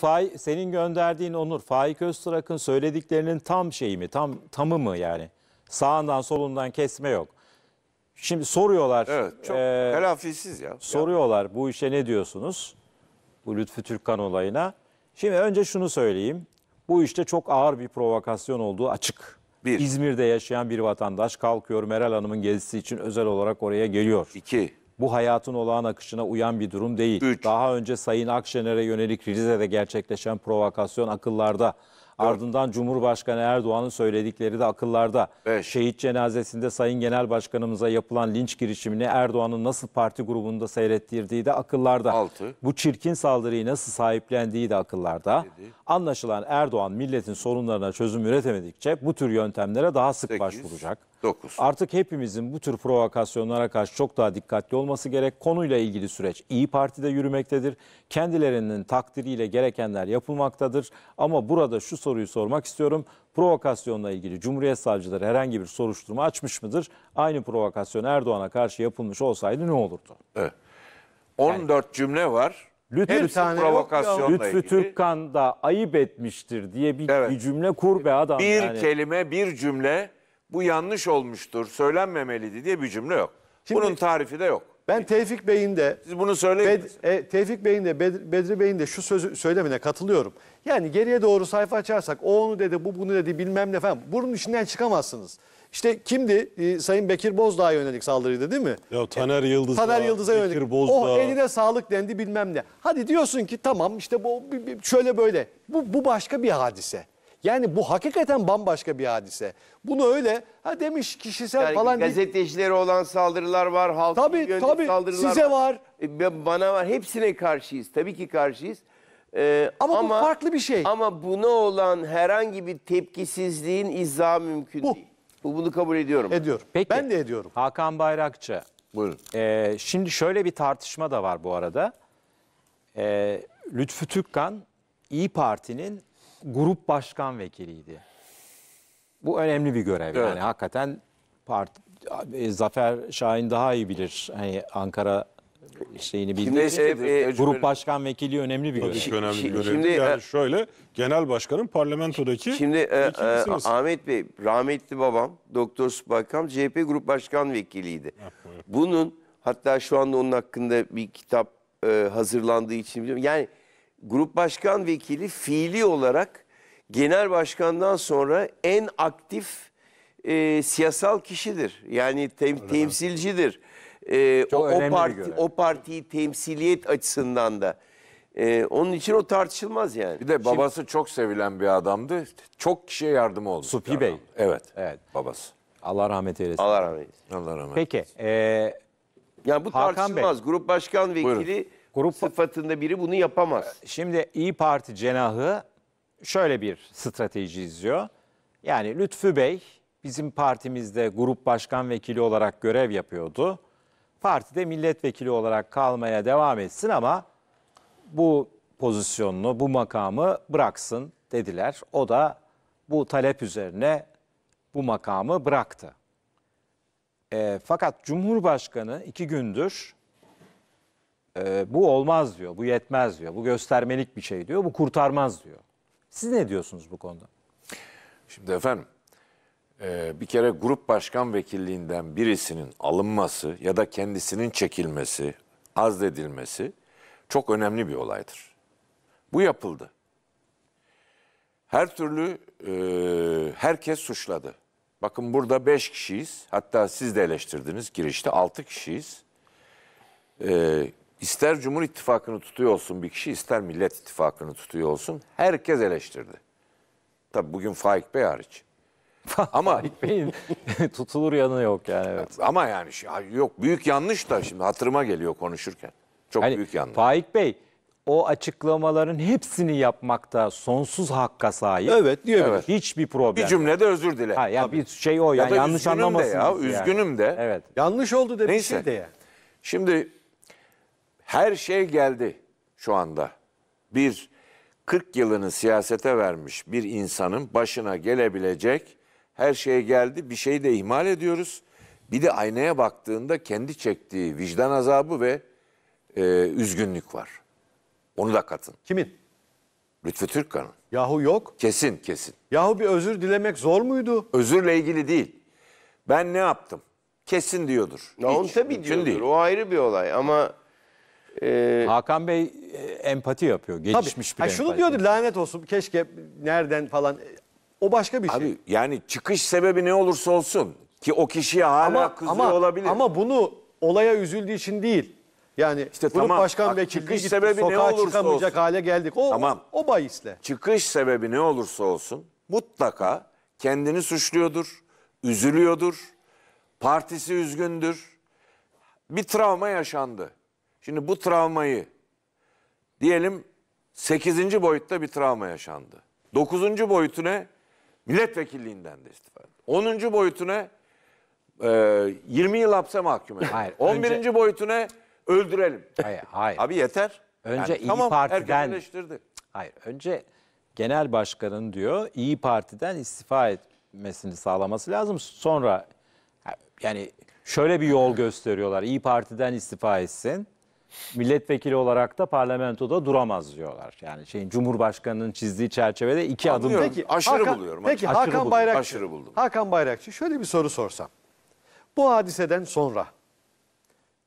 Fay, senin gönderdiğin Onur, Faik Öztrak'ın söylediklerinin tam şeyi mi, tam tamı mı yani? Sağından solundan kesme yok. Şimdi soruyorlar. Evet, çok e, telafisiz ya. Soruyorlar bu işe ne diyorsunuz? Bu Lütfü Türkkan olayına. Şimdi önce şunu söyleyeyim. Bu işte çok ağır bir provokasyon olduğu açık. Bir. İzmir'de yaşayan bir vatandaş kalkıyor Meral Hanım'ın gezisi için özel olarak oraya geliyor. İki bu hayatın olağan akışına uyan bir durum değil. Üç. Daha önce Sayın Akşener'e yönelik Rize'de gerçekleşen provokasyon akıllarda. Ardından Cumhurbaşkanı Erdoğan'ın söyledikleri de akıllarda. Beş. Şehit cenazesinde Sayın Genel Başkanımıza yapılan linç girişimini Erdoğan'ın nasıl parti grubunda seyrettirdiği de akıllarda. Altı. Bu çirkin saldırıyı nasıl sahiplendiği de akıllarda. Yedi. Anlaşılan Erdoğan milletin sorunlarına çözüm üretemedikçe bu tür yöntemlere daha sık Sekiz. başvuracak. 9. Artık hepimizin bu tür provokasyonlara karşı çok daha dikkatli olması gerek. Konuyla ilgili süreç İyi Parti'de yürümektedir. Kendilerinin takdiriyle gerekenler yapılmaktadır. Ama burada şu soruyu sormak istiyorum. Provokasyonla ilgili Cumhuriyet Savcıları herhangi bir soruşturma açmış mıdır? Aynı provokasyon Erdoğan'a karşı yapılmış olsaydı ne olurdu? Evet. 14 yani, cümle var. Lütfü, tane provokasyonla Lütfü Türkkan da ayıp etmiştir diye bir, evet. bir cümle kur be adam. Bir yani. kelime bir cümle bu yanlış olmuştur söylenmemeliydi diye bir cümle yok. Şimdi, Bunun tarifi de yok. Ben Tevfik Bey'in de Siz bunu söyleyin. Bed, e, Tevfik Bey'in de Bed, Bedri Bey'in de şu sözü söylemine katılıyorum. Yani geriye doğru sayfa açarsak o onu dedi bu bunu dedi bilmem ne falan bunun içinden çıkamazsınız. İşte kimdi? E, Sayın Bekir Bozdağ'a yönelik saldırıydı değil mi? Ya Taner Yıldız. Taner Yıldız'a Bekir Bozdağ. Oh eline sağlık dendi bilmem ne. Hadi diyorsun ki tamam işte bu şöyle böyle. Bu, bu başka bir hadise. Yani bu hakikaten bambaşka bir hadise. Bunu öyle ha demiş kişisel Yani falan değil. gazetecilere olan saldırılar var, halka Tabii, yönelik tabii. saldırılar Size var. E, Bana var. Hepsine karşıyız. Tabii ki karşıyız. Ee, Ama bu farklı bir şey. Ama buna olan herhangi bir tepkisizliğin izahı mümkün Bu. değil. Bu bunu kabul ediyorum. Ediyorum. Peki. Ben de ediyorum. Hakan Bayrakçı. Buyurun. Ee, şimdi şöyle bir tartışma da var bu arada. Ee, Lütfü Türkkan İyi Parti'nin grup başkan vekiliydi. Bu önemli bir görev evet. yani hakikaten parti e, Zafer Şahin daha iyi bilir. Hani Ankara şeyini bildiği şey, e, e grup başkan vekili önemli bir görev. önemli bir görev. Şimdi, yani e, şöyle genel başkanın parlamentodaki Şimdi e, e, Ahmet Bey rahmetli babam Doktor Subakam CHP grup başkan vekiliydi. Bunun hatta şu anda onun hakkında bir kitap e, hazırlandığı için biliyorum. Yani grup başkan vekili fiili olarak genel başkandan sonra en aktif e, siyasal kişidir. Yani tem, temsilcidir. E, o, o, parti, o partiyi temsiliyet açısından da. E, onun için o tartışılmaz yani. Bir de babası Şimdi, çok sevilen bir adamdı. Çok kişiye yardım oldu. Supi Bey. Evet. Evet. Babası. Allah rahmet eylesin. Allah rahmet eylesin. Allah rahmet eylesin. Peki. E, ya bu Hakan tartışılmaz. Bey. Grup başkan vekili Buyurun Grup sıfatında biri bunu yapamaz. Ee, şimdi İyi Parti cenahı şöyle bir strateji izliyor. Yani Lütfü Bey bizim partimizde grup başkan vekili olarak görev yapıyordu. Partide milletvekili olarak kalmaya devam etsin ama bu pozisyonunu, bu makamı bıraksın dediler. O da bu talep üzerine bu makamı bıraktı. E, fakat Cumhurbaşkanı iki gündür e, bu olmaz diyor, bu yetmez diyor, bu göstermelik bir şey diyor, bu kurtarmaz diyor. Siz ne diyorsunuz bu konuda? Şimdi efendim e, bir kere grup başkan vekilliğinden birisinin alınması ya da kendisinin çekilmesi, azledilmesi çok önemli bir olaydır. Bu yapıldı. Her türlü e, herkes suçladı. Bakın burada beş kişiyiz. Hatta siz de eleştirdiniz girişte altı kişiyiz. E, İster Cumhur İttifakı'nı tutuyor olsun bir kişi, ister Millet İttifakı'nı tutuyor olsun herkes eleştirdi. Tabii bugün Faik Bey hariç. ama Faik Bey'in tutulur yanı yok yani evet. Ama yani şey, yok büyük yanlış da şimdi hatırıma geliyor konuşurken. Çok yani, büyük yanlış. Faik Bey o açıklamaların hepsini yapmakta sonsuz hakka sahip. Evet diyor. Evet. Hiçbir problem. Bir cümlede özür dile. Ha ya Tabii. bir şey o yani yanlış anlamasın. Ya, üzgünüm yani. de. Evet. Yanlış oldu dedi. demişsin de ya. Şimdi her şey geldi şu anda. Bir 40 yılını siyasete vermiş bir insanın başına gelebilecek her şey geldi. Bir şeyi de ihmal ediyoruz. Bir de aynaya baktığında kendi çektiği vicdan azabı ve e, üzgünlük var. Onu da katın. Kimin? Lütfü Türkkan'ın. Yahu yok. Kesin kesin. Yahu bir özür dilemek zor muydu? Özürle ilgili değil. Ben ne yaptım? Kesin diyordur. Ya onu tabii diyordur. Değil. O ayrı bir olay ama... E, Hakan Bey e, empati yapıyor. Gelişmiş bir Ha, empati. şunu diyordu lanet olsun keşke nereden falan. O başka bir şey. Abi yani çıkış sebebi ne olursa olsun ki o kişiye hala kızıyor olabilir. Ama bunu olaya üzüldüğü için değil. Yani İşte grup tamam, bak, başkan çıkış vekilliği gitti sebebi ne olursa çıkamayacak olsun. hale geldik. O, Tamam. o bahisle. çıkış sebebi ne olursa olsun mutlaka kendini suçluyordur, üzülüyordur, partisi üzgündür. Bir travma yaşandı. Şimdi bu travmayı diyelim 8. boyutta bir travma yaşandı. 9. boyutu ne? Milletvekilliğinden de istifa etti. 10. boyutu ne? Ee, 20 yıl hapse mahkum edildi. Hayır, 11. önce- boyutu ne? Öldürelim. Hayır, hayır. Abi yeter. Önce İyi tamam, Parti'den- Hayır, önce genel başkanın diyor İyi Parti'den istifa etmesini sağlaması lazım. Sonra yani şöyle bir yol gösteriyorlar. İyi Parti'den istifa etsin milletvekili olarak da parlamentoda duramaz diyorlar. Yani şeyin Cumhurbaşkanının çizdiği çerçevede iki adım. Peki aşırı Hakan, buluyorum. Peki aşırı Hakan buldum. Bayrakçı. Aşırı buldum. Hakan Bayrakçı şöyle bir soru sorsam. Bu hadiseden sonra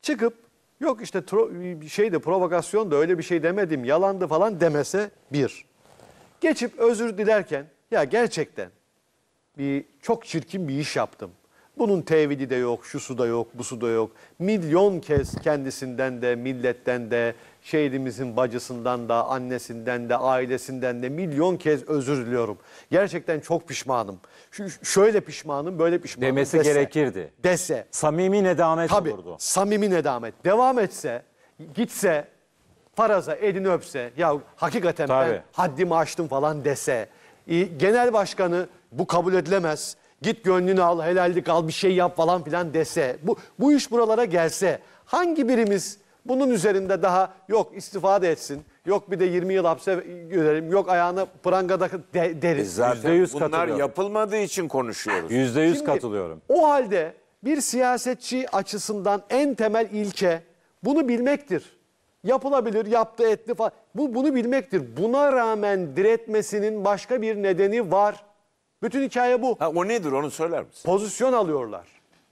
çıkıp yok işte şeyde provokasyon da öyle bir şey demedim yalandı falan demese bir. Geçip özür dilerken ya gerçekten bir çok çirkin bir iş yaptım. Bunun tevili de yok, şu su da yok, bu su da yok. Milyon kez kendisinden de, milletten de, şehrimizin bacısından da, annesinden de, ailesinden de milyon kez özür diliyorum. Gerçekten çok pişmanım. Şu, şöyle pişmanım, böyle pişmanım Demesi dese, gerekirdi. Dese. Samimi nedamet tabii, olurdu. samimi nedamet. Devam etse, gitse, faraza elini öpse, ya hakikaten Tabii. ben haddimi aştım falan dese. Genel başkanı bu kabul edilemez git gönlünü al, helallik al, bir şey yap falan filan dese, bu, bu iş buralara gelse hangi birimiz bunun üzerinde daha yok istifade etsin, yok bir de 20 yıl hapse görelim, yok ayağını prangada de, deriz. E zaten %100 bunlar yapılmadığı için konuşuyoruz. %100 Şimdi, katılıyorum. O halde bir siyasetçi açısından en temel ilke bunu bilmektir. Yapılabilir, yaptı, etti falan. Bu, bunu bilmektir. Buna rağmen diretmesinin başka bir nedeni var. Bütün hikaye bu. Ha, o nedir onu söyler misin? Pozisyon alıyorlar.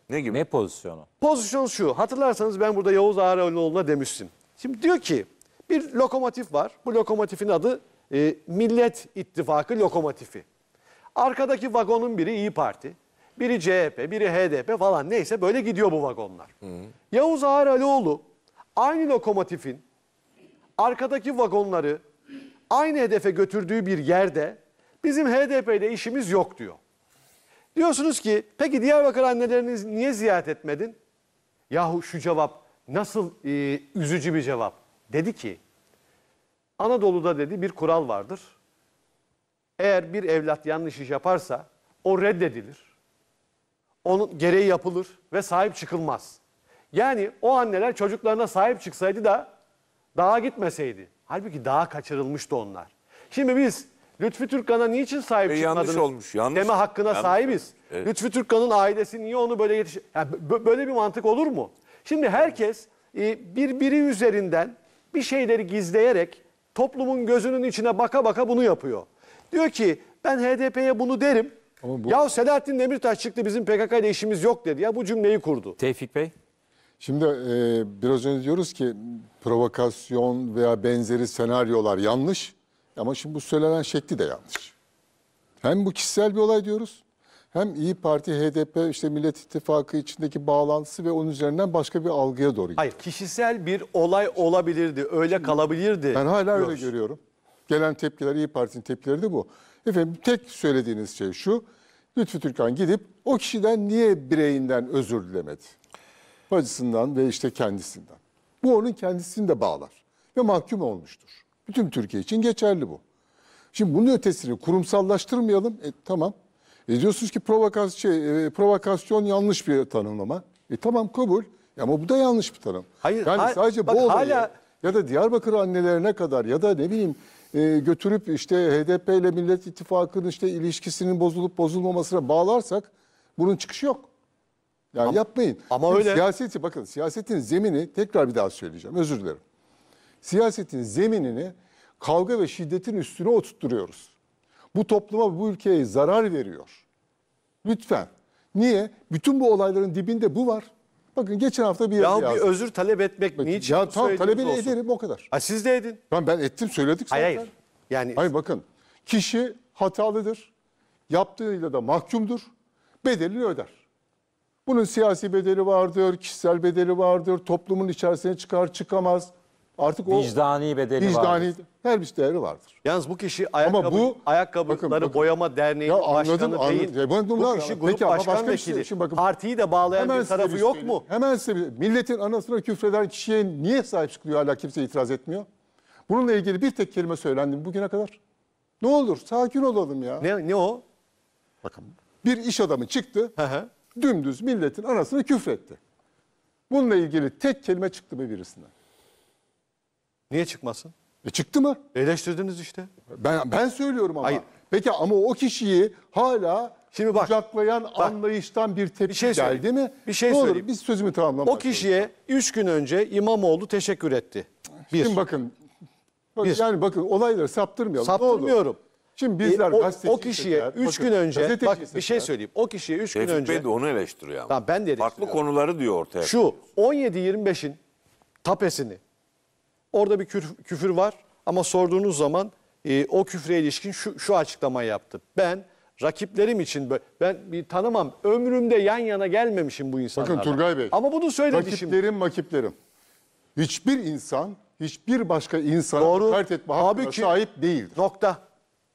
Ne gibi? Ne pozisyonu? Pozisyon şu. Hatırlarsanız ben burada Yavuz Ağaroğlu'na demiştim. Şimdi diyor ki bir lokomotif var. Bu lokomotifin adı e, Millet İttifakı lokomotifi. Arkadaki vagonun biri İyi Parti, biri CHP, biri HDP falan neyse böyle gidiyor bu vagonlar. Hı. -hı. Yavuz Ağaralioğlu aynı lokomotifin arkadaki vagonları aynı hedefe götürdüğü bir yerde Bizim HDP'de işimiz yok diyor. Diyorsunuz ki peki Diyarbakır annelerinizi niye ziyaret etmedin? Yahu şu cevap nasıl e, üzücü bir cevap. Dedi ki Anadolu'da dedi bir kural vardır. Eğer bir evlat yanlış iş yaparsa o reddedilir. Onun gereği yapılır ve sahip çıkılmaz. Yani o anneler çocuklarına sahip çıksaydı da dağa gitmeseydi. Halbuki dağa kaçırılmıştı onlar. Şimdi biz Lütfü Türkan'a niçin sahip e, çıkmadınız? Yanlış olmuş. Yanlış. Deme hakkına yanlış. sahibiz. Evet. Lütfi Türkkan'ın ailesi niye onu böyle yetiş... Yani böyle bir mantık olur mu? Şimdi herkes e, birbiri üzerinden bir şeyleri gizleyerek toplumun gözünün içine baka baka bunu yapıyor. Diyor ki ben HDP'ye bunu derim. Ama bu... Ya Selahattin Demirtaş çıktı bizim PKK ile işimiz yok dedi ya bu cümleyi kurdu. Tevfik Bey. Şimdi e, biraz önce diyoruz ki provokasyon veya benzeri senaryolar yanlış. Ama şimdi bu söylenen şekli de yanlış. Hem bu kişisel bir olay diyoruz. Hem İyi Parti, HDP, işte Millet İttifakı içindeki bağlantısı ve onun üzerinden başka bir algıya doğru gidiyor. Hayır, kişisel bir olay olabilirdi, öyle kalabilirdi. Ben hala diyoruz. öyle görüyorum. Gelen tepkiler, İyi Parti'nin tepkileri de bu. Efendim tek söylediğiniz şey şu, Lütfü Türkan gidip o kişiden niye bireyinden özür dilemedi? Bacısından ve işte kendisinden. Bu onun kendisini de bağlar ve mahkum olmuştur. Bütün Türkiye için geçerli bu. Şimdi bunun ötesini kurumsallaştırmayalım. E, tamam. E diyorsunuz ki provokas şey, e, provokasyon yanlış bir tanımlama. E tamam kabul. E, ama bu da yanlış bir tanım. Hayır, yani ha, sadece bak, bu olayı hala... ya da Diyarbakır annelerine kadar ya da ne bileyim e, götürüp işte HDP ile Millet İttifakı'nın işte ilişkisinin bozulup bozulmamasına bağlarsak bunun çıkışı yok. Yani ama, yapmayın. Ama Şimdi öyle. Siyaseti bakın siyasetin zemini tekrar bir daha söyleyeceğim. Özür dilerim siyasetin zeminini kavga ve şiddetin üstüne oturtturuyoruz. Bu topluma bu ülkeye zarar veriyor. Lütfen. Niye? Bütün bu olayların dibinde bu var. Bakın geçen hafta bir ya bir özür talep etmek Bakın, niçin? Ya tamam talebini ederim o kadar. Ha, siz de edin. Ben, ben ettim söyledik zaten. Hayır, hayır. Yani... Hayır bakın kişi hatalıdır. Yaptığıyla da mahkumdur. Bedelini öder. Bunun siyasi bedeli vardır, kişisel bedeli vardır, toplumun içerisine çıkar çıkamaz. Artık o vicdani bedeli vicdani vardır. her bir değeri vardır. Yalnız bu kişi ayakkabı, ama bu, ayakkabıları bakın, bakın, boyama derneği ya başkanı anladım, değil. Ya, bu, bu kişi grup Peki, başkan başka şey- vekili. Şey, şimdi bakın, Partiyi de bağlayan bir tarafı yok şey mu? Hemen size bir, milletin anasına küfreden kişiye niye sahip çıkılıyor hala kimse itiraz etmiyor? Bununla ilgili bir tek kelime söylendi mi bugüne kadar? Ne olur sakin olalım ya. Ne, ne o? Bakın. Bir iş adamı çıktı. Dümdüz milletin anasını küfretti. Bununla ilgili tek kelime çıktı mı birisinden? Niye çıkmasın? E çıktı mı? Eleştirdiniz işte. Ben ben söylüyorum ama. Hayır. Peki ama o kişiyi hala Şimdi bak, kucaklayan bak, anlayıştan bir tepki bir şey geldi mi? Bir şey ne söyleyeyim. Olur, biz sözümü tamamlamak O kişiye 3 gün önce İmamoğlu teşekkür etti. Bir. Şimdi bakın. bir. Yani bakın olayları saptırmayalım. Saptırmıyorum. Şimdi e, bizler e, o, o kişiye 3 gün önce bak bir şey söyleyeyim. O kişiye 3 gün önce Bey de onu eleştiriyor ama. Tamam, ben de eleştiriyorum. Farklı konuları diyor ortaya. Şu 17-25'in tapesini Orada bir küfür var ama sorduğunuz zaman e, o küfre ilişkin şu, şu açıklamayı yaptı. Ben rakiplerim için ben bir tanımam. Ömrümde yan yana gelmemişim bu insanlarla. Bakın Turgay Bey. Ama bunu söyledi rakiplerim, Rakiplerim makiplerim. Hiçbir insan hiçbir başka insan Doğru. hakaret etme hakkına ki, sahip değildir. Nokta.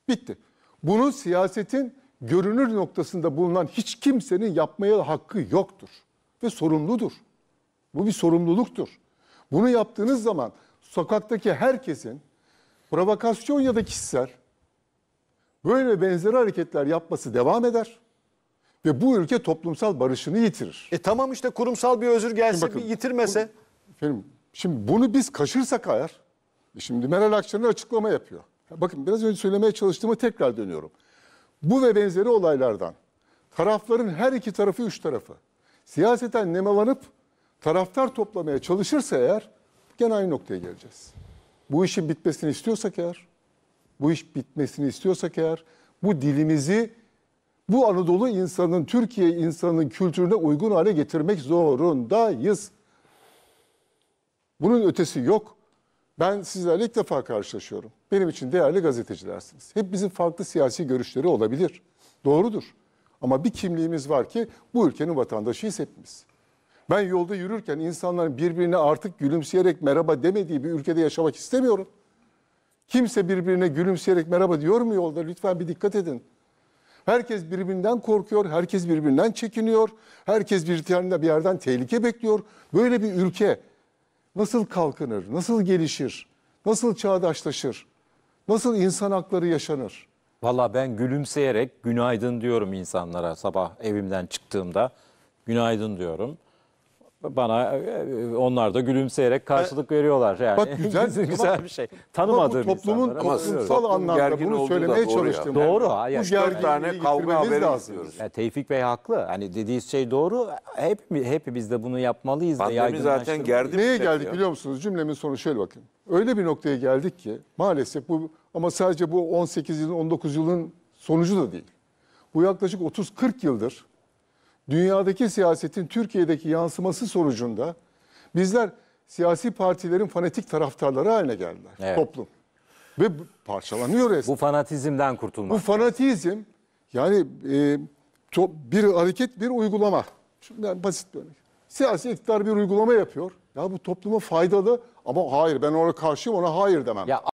Bitti. Bunu siyasetin görünür noktasında bulunan hiç kimsenin yapmaya hakkı yoktur. Ve sorumludur. Bu bir sorumluluktur. Bunu yaptığınız zaman sokaktaki herkesin provokasyon ya da kişisel böyle benzeri hareketler yapması devam eder ve bu ülke toplumsal barışını yitirir. E tamam işte kurumsal bir özür gelse bakın, bir yitirmese. efendim şimdi bunu biz kaşırsak eğer şimdi Meral Akşener açıklama yapıyor. Bakın biraz önce söylemeye çalıştığıma tekrar dönüyorum. Bu ve benzeri olaylardan tarafların her iki tarafı üç tarafı siyaseten nemalanıp taraftar toplamaya çalışırsa eğer gene aynı noktaya geleceğiz. Bu işin bitmesini istiyorsak eğer, bu iş bitmesini istiyorsak eğer, bu dilimizi bu Anadolu insanının, Türkiye insanının kültürüne uygun hale getirmek zorundayız. Bunun ötesi yok. Ben sizlerle ilk defa karşılaşıyorum. Benim için değerli gazetecilersiniz. Hep bizim farklı siyasi görüşleri olabilir. Doğrudur. Ama bir kimliğimiz var ki bu ülkenin vatandaşıyız hepimiz. Ben yolda yürürken insanların birbirine artık gülümseyerek merhaba demediği bir ülkede yaşamak istemiyorum. Kimse birbirine gülümseyerek merhaba diyor mu yolda? Lütfen bir dikkat edin. Herkes birbirinden korkuyor, herkes birbirinden çekiniyor, herkes bir yerinde bir yerden tehlike bekliyor. Böyle bir ülke nasıl kalkınır, nasıl gelişir, nasıl çağdaşlaşır, nasıl insan hakları yaşanır? Valla ben gülümseyerek günaydın diyorum insanlara sabah evimden çıktığımda. Günaydın diyorum bana e, e, onlar da gülümseyerek e, karşılık e, veriyorlar yani. Bak güzel güzel ama, bir şey. şey. Tanımadığım bu toplumun toplumsal anlamda bunu söylemeye çalıştım. Doğru ha. Yani, yani, tane kavga haberi istiyoruz. Yani, Tevfik Bey haklı. Hani dediği şey doğru. Hep hepimiz de bunu yapmalıyız Pandemi da yaygınlaştırmalıyız. zaten gerdi. Neye şey geldik biliyor musunuz? Cümlemin sonu şöyle bakın. Öyle bir noktaya geldik ki maalesef bu ama sadece bu 18 yılın 19 yılın sonucu da değil. Bu yaklaşık 30-40 yıldır dünyadaki siyasetin Türkiye'deki yansıması sonucunda bizler siyasi partilerin fanatik taraftarları haline geldiler evet. toplum. Ve parçalanıyor resmen. Bu fanatizmden kurtulmak. Bu fanatizm yani e, to, bir hareket bir uygulama. Şimdi yani basit bir örnek. Siyasi iktidar bir uygulama yapıyor. Ya bu topluma faydalı ama hayır ben ona karşıyım ona hayır demem. Ya